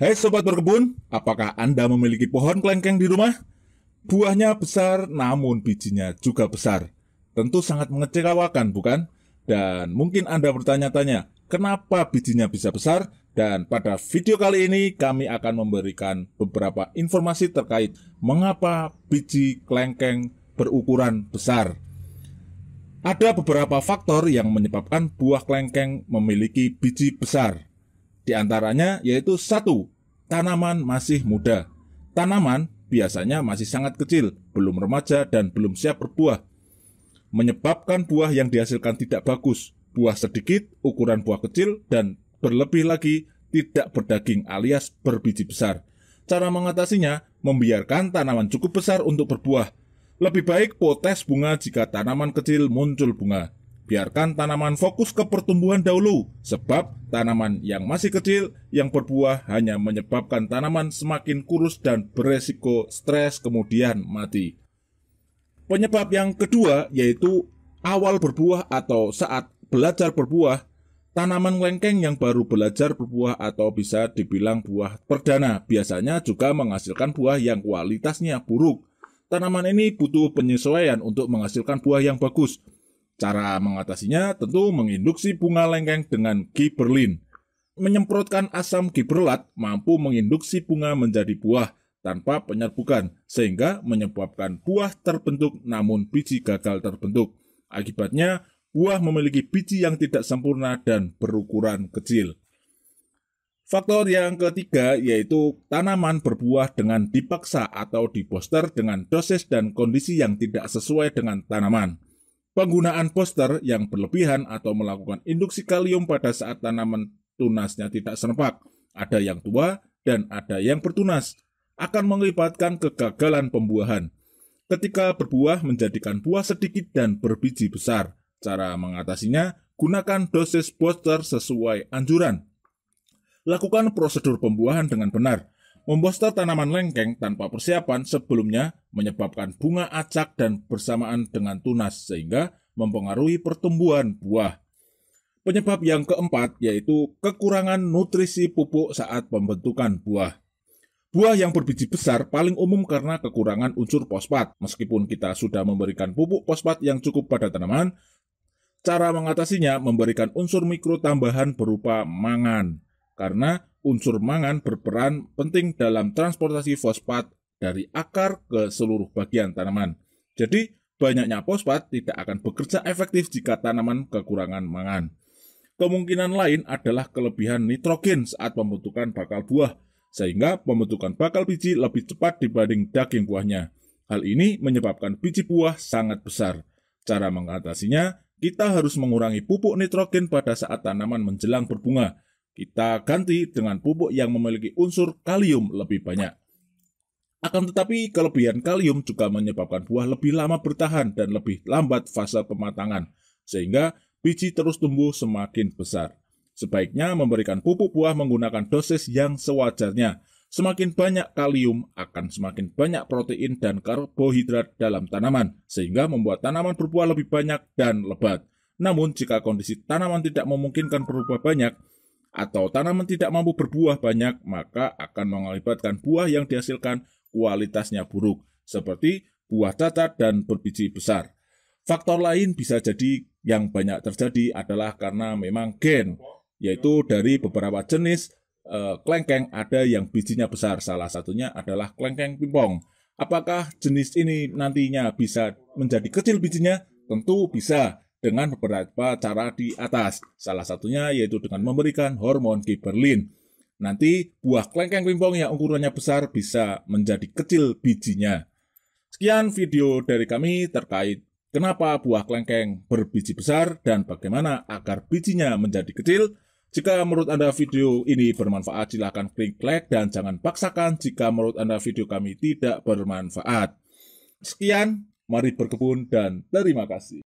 Hei sobat berkebun, apakah Anda memiliki pohon kelengkeng di rumah? Buahnya besar namun bijinya juga besar. Tentu sangat mengecewakan bukan? Dan mungkin Anda bertanya-tanya, kenapa bijinya bisa besar? Dan pada video kali ini kami akan memberikan beberapa informasi terkait mengapa biji kelengkeng berukuran besar. Ada beberapa faktor yang menyebabkan buah kelengkeng memiliki biji besar. Di antaranya yaitu satu, tanaman masih muda. Tanaman biasanya masih sangat kecil, belum remaja dan belum siap berbuah. Menyebabkan buah yang dihasilkan tidak bagus, buah sedikit, ukuran buah kecil, dan berlebih lagi tidak berdaging alias berbiji besar. Cara mengatasinya, membiarkan tanaman cukup besar untuk berbuah. Lebih baik potes bunga jika tanaman kecil muncul bunga biarkan tanaman fokus ke pertumbuhan dahulu, sebab tanaman yang masih kecil yang berbuah hanya menyebabkan tanaman semakin kurus dan beresiko stres kemudian mati. Penyebab yang kedua yaitu awal berbuah atau saat belajar berbuah, tanaman lengkeng yang baru belajar berbuah atau bisa dibilang buah perdana biasanya juga menghasilkan buah yang kualitasnya buruk. Tanaman ini butuh penyesuaian untuk menghasilkan buah yang bagus Cara mengatasinya tentu menginduksi bunga lengkeng dengan giberlin. Menyemprotkan asam giberlat mampu menginduksi bunga menjadi buah tanpa penyerbukan, sehingga menyebabkan buah terbentuk namun biji gagal terbentuk. Akibatnya, buah memiliki biji yang tidak sempurna dan berukuran kecil. Faktor yang ketiga yaitu tanaman berbuah dengan dipaksa atau diboster dengan dosis dan kondisi yang tidak sesuai dengan tanaman. Penggunaan poster yang berlebihan atau melakukan induksi kalium pada saat tanaman tunasnya tidak serempak, ada yang tua dan ada yang bertunas, akan mengibatkan kegagalan pembuahan. Ketika berbuah menjadikan buah sedikit dan berbiji besar. Cara mengatasinya, gunakan dosis poster sesuai anjuran. Lakukan prosedur pembuahan dengan benar memboster tanaman lengkeng tanpa persiapan sebelumnya menyebabkan bunga acak dan bersamaan dengan tunas sehingga mempengaruhi pertumbuhan buah. Penyebab yang keempat yaitu kekurangan nutrisi pupuk saat pembentukan buah. Buah yang berbiji besar paling umum karena kekurangan unsur fosfat. Meskipun kita sudah memberikan pupuk fosfat yang cukup pada tanaman, cara mengatasinya memberikan unsur mikro tambahan berupa mangan. Karena unsur mangan berperan penting dalam transportasi fosfat dari akar ke seluruh bagian tanaman. Jadi, banyaknya fosfat tidak akan bekerja efektif jika tanaman kekurangan mangan. Kemungkinan lain adalah kelebihan nitrogen saat pembentukan bakal buah, sehingga pembentukan bakal biji lebih cepat dibanding daging buahnya. Hal ini menyebabkan biji buah sangat besar. Cara mengatasinya, kita harus mengurangi pupuk nitrogen pada saat tanaman menjelang berbunga, kita ganti dengan pupuk yang memiliki unsur kalium lebih banyak. Akan tetapi, kelebihan kalium juga menyebabkan buah lebih lama bertahan dan lebih lambat fase pematangan, sehingga biji terus tumbuh semakin besar. Sebaiknya memberikan pupuk buah menggunakan dosis yang sewajarnya. Semakin banyak kalium akan semakin banyak protein dan karbohidrat dalam tanaman, sehingga membuat tanaman berbuah lebih banyak dan lebat. Namun, jika kondisi tanaman tidak memungkinkan berubah banyak, atau tanaman tidak mampu berbuah banyak, maka akan mengakibatkan buah yang dihasilkan kualitasnya buruk, seperti buah cacat dan berbiji besar. Faktor lain bisa jadi yang banyak terjadi adalah karena memang gen, yaitu dari beberapa jenis e, eh, klengkeng ada yang bijinya besar, salah satunya adalah klengkeng pimpong. Apakah jenis ini nantinya bisa menjadi kecil bijinya? Tentu bisa, dengan beberapa cara di atas. Salah satunya yaitu dengan memberikan hormon giberlin. Nanti buah kelengkeng pimpong yang ukurannya besar bisa menjadi kecil bijinya. Sekian video dari kami terkait kenapa buah kelengkeng berbiji besar dan bagaimana agar bijinya menjadi kecil. Jika menurut Anda video ini bermanfaat, silahkan klik like dan jangan paksakan jika menurut Anda video kami tidak bermanfaat. Sekian, mari berkebun dan terima kasih.